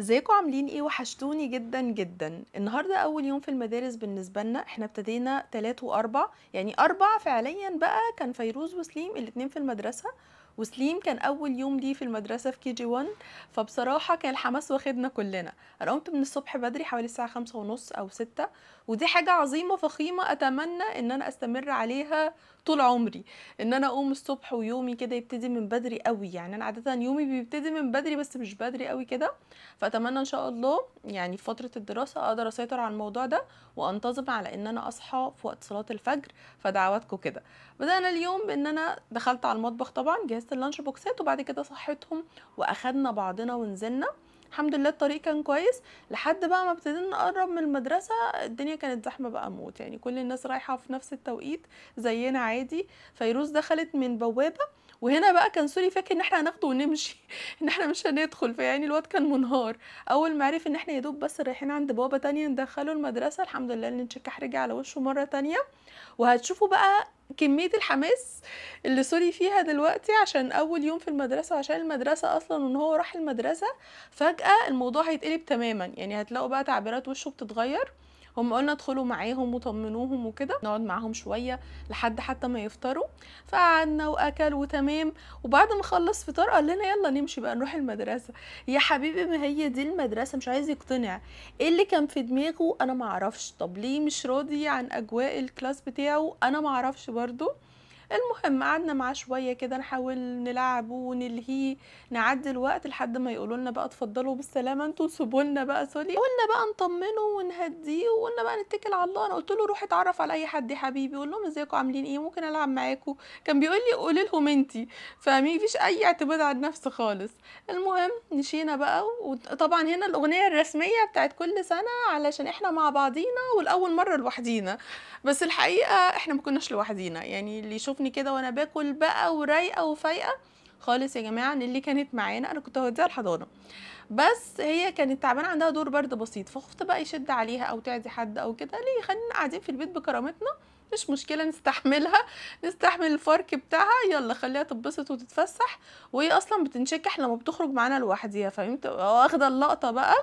ازيكم عاملين ايه وحشتوني جدا جدا النهارده اول يوم في المدارس بالنسبه لنا احنا ابتدينا 3 و4 يعني 4 فعليا بقى كان فيروز وسليم الاتنين في المدرسه وسليم كان اول يوم ليه في المدرسه في كي جي 1 فبصراحه كان الحماس واخدنا كلنا انا قمت من الصبح بدري حوالي الساعه خمسة ونص او ستة ودي حاجه عظيمه فخيمه اتمنى ان انا استمر عليها طول عمري ان انا اقوم الصبح ويومي كده يبتدي من بدري قوي يعني انا عاده يومي بيبتدي من بدري بس مش بدري قوي كده فاتمنى ان شاء الله يعني في فتره الدراسه اقدر اسيطر على الموضوع ده وانتظم على ان انا اصحى في وقت صلاه الفجر فدعواتكم كده بدانا اليوم بان انا دخلت على المطبخ طبعا جهزت اللانش بوكسات وبعد كده صحيتهم واخدنا بعضنا ونزلنا الحمد لله الطريق كان كويس لحد بقى ما ابتدينا نقرب من المدرسه الدنيا كانت زحمه بقى موت يعني كل الناس رايحه في نفس التوقيت زينا عادي فيروز دخلت من بوابه وهنا بقى كان سوري فاكر ان احنا هناخده ونمشي ان احنا مش هندخل فيعني الواد كان منهار اول ما عرف ان احنا يا دوب بس رايحين عند بابا تانية ندخله المدرسه الحمد لله ان تشكح رجع على وشه مره تانية وهتشوفوا بقى كمية الحماس اللي سوري فيها دلوقتي عشان أول يوم في المدرسة وعشان المدرسة أصلا وإن هو راح المدرسة فجأة الموضوع هيتقلب تماما يعني هتلاقوا بقى تعبيرات وشه بتتغير هم قلنا ادخلوا معاهم وطمنوهم وكده نقعد معاهم شويه لحد حتى ما يفطروا فقعدنا واكل وتمام وبعد ما خلص فطار قال لنا يلا نمشي بقى نروح المدرسه يا حبيبي ما هي دي المدرسه مش عايز يقتنع ايه اللي كان في دماغه انا ما اعرفش طب ليه مش راضي عن اجواء الكلاس بتاعه انا ما اعرفش برضه المهم قعدنا معاه شويه كده نحاول نلعب ونلهيه نعدي الوقت لحد ما يقولوا لنا بقى اتفضلوا بالسلامه انتوا سيبوا لنا بقى سوري قلنا بقى نطمنه ونهديه وقلنا بقى نتكل على الله انا قلت له روح اتعرف على اي حد يا حبيبي قول لهم ازيكم عاملين ايه ممكن العب معاكم كان بيقول لي قولي لهم انتي فمفيش اي اعتماد على النفس خالص المهم مشينا بقى وطبعا هنا الاغنيه الرسميه بتاعت كل سنه علشان احنا مع بعضينا والاول مره لوحدينا بس الحقيقه احنا ما كناش لوحدينا يعني اللي يشوف تشوفني كده وانا باكل بقى ورايقه وفايقه خالص يا جماعه ان اللي كانت معانا انا كنت هوديها الحضانه بس هي كانت تعبانه عندها دور برد بسيط فخفت بقى يشد عليها او تعدي حد او كده ليه خلينا قاعدين في البيت بكرامتنا مش مشكله نستحملها نستحمل الفرك بتاعها يلا خليها تتبسط وتتفسح وهي اصلا بتنشكح لما بتخرج معانا لوحديها فهمت واخده اللقطه بقى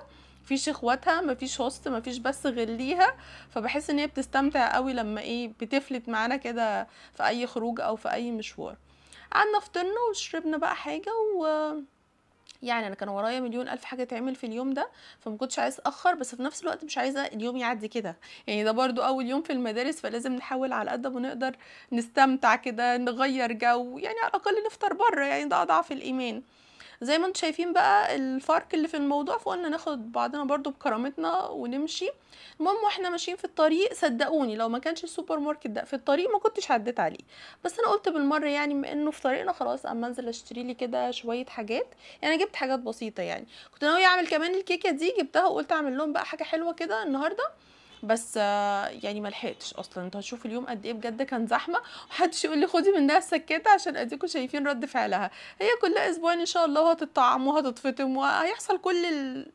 مفيش اخواتها مفيش هوست مفيش بس غير ليها فبحس ان هي بتستمتع قوي لما ايه بتفلت معانا كده في اي خروج او في اي مشوار قعدنا فطرنا وشربنا بقى حاجه و يعني انا كان ورايا مليون الف حاجه تعمل في اليوم ده فما كنتش عايز اخر بس في نفس الوقت مش عايزه اليوم يعدي كده يعني ده برضو اول يوم في المدارس فلازم نحاول على قد ما نقدر نستمتع كده نغير جو يعني على الاقل نفطر بره يعني ده اضعف الايمان زي ما انتم شايفين بقى الفرق اللي في الموضوع فقلنا ناخد بعضنا برضو بكرامتنا ونمشي المهم واحنا ماشيين في الطريق صدقوني لو ما كانش السوبر ماركت ده في الطريق ما كنتش عديت عليه بس انا قلت بالمره يعني بما انه في طريقنا خلاص اما انزل اشتري لي كده شويه حاجات يعني جبت حاجات بسيطه يعني كنت ناويه اعمل كمان الكيكه دي جبتها وقلت اعمل لهم بقى حاجه حلوه كده النهارده بس آه، يعني ما لحقتش اصلا انتوا هتشوفوا اليوم قد ايه بجد كان زحمه ومحدش يقول لي خدي منها السكاته عشان اديكم شايفين رد فعلها هي كلها اسبوع ان شاء الله هتطعم وهتتفطم وهيحصل كل ال...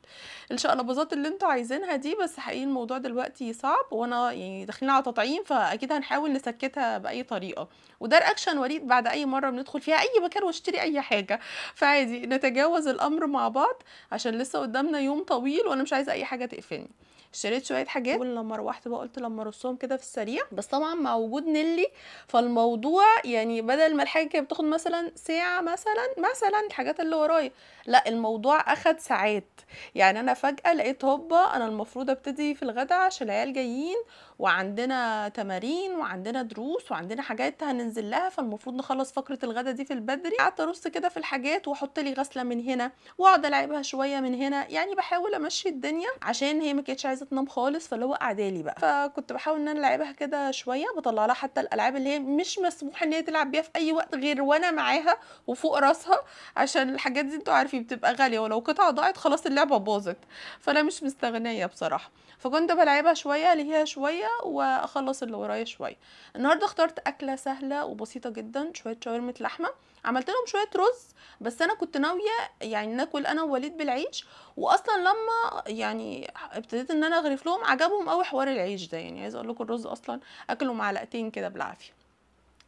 الشقلباظات اللي انتوا عايزينها دي بس حقيقي الموضوع دلوقتي صعب وانا يعني داخلين على تطعيم فاكيد هنحاول نسكتها باي طريقه وده رياكشن وليد بعد اي مره بندخل فيها اي مكان واشتري اي حاجه فعادي نتجاوز الامر مع بعض عشان لسه قدامنا يوم طويل وانا مش عايزه اي حاجه تقفلني اشتريت شويه حاجات ولما روحت بقى قلت لما ارصهم كده في السريع بس طبعا مع وجود نيلي فالموضوع يعني بدل ما الحاجه كانت بتاخد مثلا ساعه مثلا مثلا الحاجات اللي ورايا لا الموضوع اخد ساعات يعني انا فجاه لقيت هوبا انا المفروض ابتدي في الغدا عشان العيال جايين وعندنا تمارين وعندنا دروس وعندنا حاجات هننزل لها فالمفروض نخلص فقره الغدا دي في البدري قعدت ارص كده في الحاجات واحط لي غسله من هنا واقعد العبها شويه من هنا يعني بحاول امشي الدنيا عشان هي ما كانتش عايزه عايزه تنام خالص فاللي هو اعدالي بقى فكنت بحاول ان انا العبها كده شويه بطلع لها حتى الالعاب اللي هي مش مسموح ان هي تلعب بيها في اي وقت غير وانا معاها وفوق راسها عشان الحاجات دي انتوا عارفين بتبقى غاليه ولو قطعه ضاعت خلاص اللعبه باظت فانا مش مستغنيه بصراحه فكنت بلعبها شويه ليها شويه واخلص اللي ورايا شويه النهارده اخترت اكله سهله وبسيطه جدا شويه شاورما لحمه عملت لهم شويه رز بس انا كنت ناويه يعني ناكل انا ووليد بالعيش واصلا لما يعني ابتديت ان انا اغرف لهم عجبهم قوي حوار العيش ده يعني عايزه اقول لكم الرز اصلا اكله معلقتين كده بالعافيه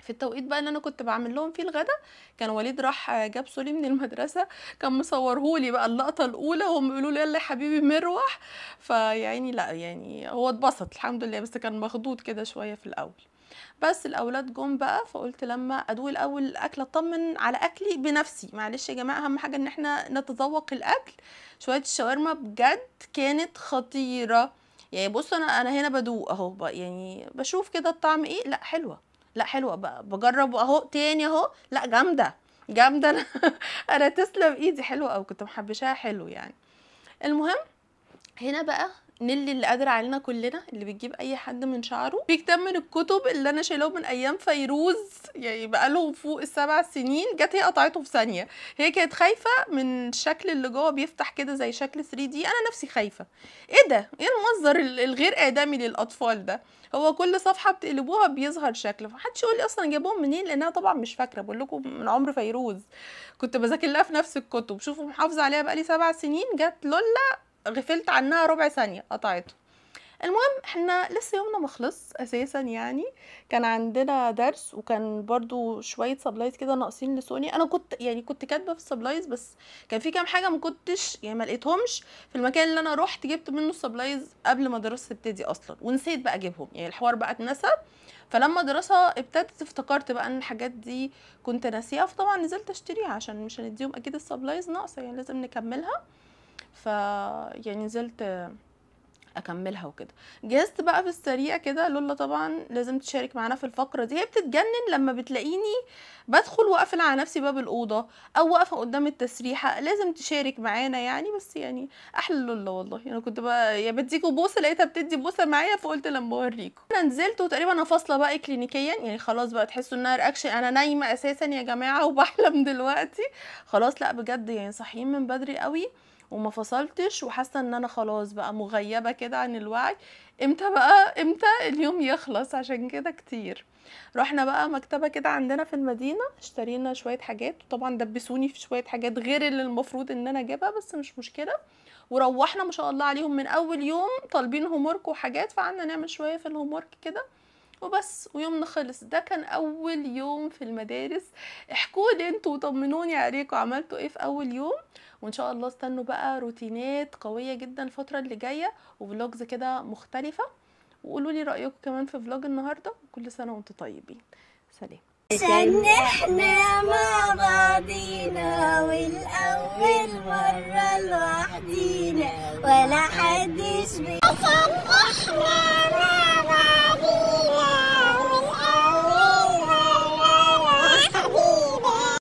في التوقيت بقى ان انا كنت بعمل لهم فيه الغدا كان وليد راح جاب سولي من المدرسه كان مصورهولي بقى اللقطه الاولى وهم بيقولوا لي يلا يا حبيبي مروح فيعني لا يعني هو اتبسط الحمد لله بس كان مخضوض كده شويه في الاول بس الاولاد جم بقى فقلت لما ادوق الاول الاكل اطمن على اكلي بنفسي معلش يا جماعه اهم حاجه ان احنا نتذوق الاكل شويه الشاورما بجد كانت خطيره يعني بص انا انا هنا بدوق اهو يعني بشوف كده الطعم ايه لا حلوه لا حلوه بقى بجرب اهو تاني اهو لا جامده جامده انا انا تسلم ايدي حلوه او كنت محبشاها حلو يعني المهم هنا بقى نيلي اللي قادرة علينا كلنا اللي بتجيب اي حد من شعره في كتاب من الكتب اللي انا شايلاه من ايام فيروز يعني بقاله فوق السبع سنين جت هي قطعته في ثانيه هي كانت خايفه من الشكل اللي جوه بيفتح كده زي شكل 3 دي انا نفسي خايفه ايه ده ايه المنظر الغير ادمي للاطفال ده هو كل صفحه بتقلبوها بيظهر شكل فمحدش يقول لي اصلا جايبهم منين لانها طبعا مش فاكره بقول لكم من عمر فيروز كنت بذاكر لها في نفس الكتب شوفوا محافظه عليها بقالي سبع سنين جت لولا غفلت عنها ربع ثانيه قطعته المهم احنا لسه يومنا مخلص اساسا يعني كان عندنا درس وكان برضو شويه سبلايز كده ناقصين لسوني انا كنت يعني كنت كاتبه في السبلايز بس كان في كام حاجه ما كنتش يعني ما لقيتهمش في المكان اللي انا رحت جبت منه السبلايز قبل ما الدراسه تبتدي اصلا ونسيت بقى اجيبهم يعني الحوار بقى اتنسى فلما الدراسه ابتدت افتكرت بقى ان الحاجات دي كنت ناسيها فطبعا نزلت اشتريها عشان مش هنديهم اكيد السبلايز ناقصه يعني لازم نكملها ف يعني نزلت اكملها وكده جهزت بقى في السريع كده لولا طبعا لازم تشارك معانا في الفقره دي هي بتتجنن لما بتلاقيني بدخل واقفل على نفسي باب الاوضه او واقفه قدام التسريحه لازم تشارك معانا يعني بس يعني احلى لولا والله انا يعني كنت بقى يا بديكوا بوسه لقيتها بتدي بوسه معايا فقلت لما اوريكم انا نزلت وتقريبا انا فاصله بقى كلينيكيا يعني خلاص بقى تحسوا انها رياكشن انا نايمه اساسا يا جماعه وبحلم دلوقتي خلاص لا بجد يعني صاحيين من بدري قوي وما فصلتش وحاسه ان انا خلاص بقى مغيبه كده عن الوعي امتى بقى امتى اليوم يخلص عشان كده كتير رحنا بقى مكتبه كده عندنا في المدينه اشترينا شويه حاجات وطبعا دبسوني في شويه حاجات غير اللي المفروض ان انا اجيبها بس مش مشكله وروحنا ما شاء الله عليهم من اول يوم طالبين هومورك وحاجات فقعدنا نعمل شويه في الهومورك كده وبس ويومنا خلص ده كان اول يوم في المدارس احكوا لي انتوا وطمنوني عليكم عملتوا ايه في اول يوم وان شاء الله استنوا بقى روتينات قويه جدا الفتره اللي جايه وفلوجز كده مختلفه وقولوا لي رايكم كمان في فلوج النهارده وكل سنه وانتم طيبين سلام عشان احنا مع بعضينا والاول مره لوحدينا ولا حدش بيصبحنا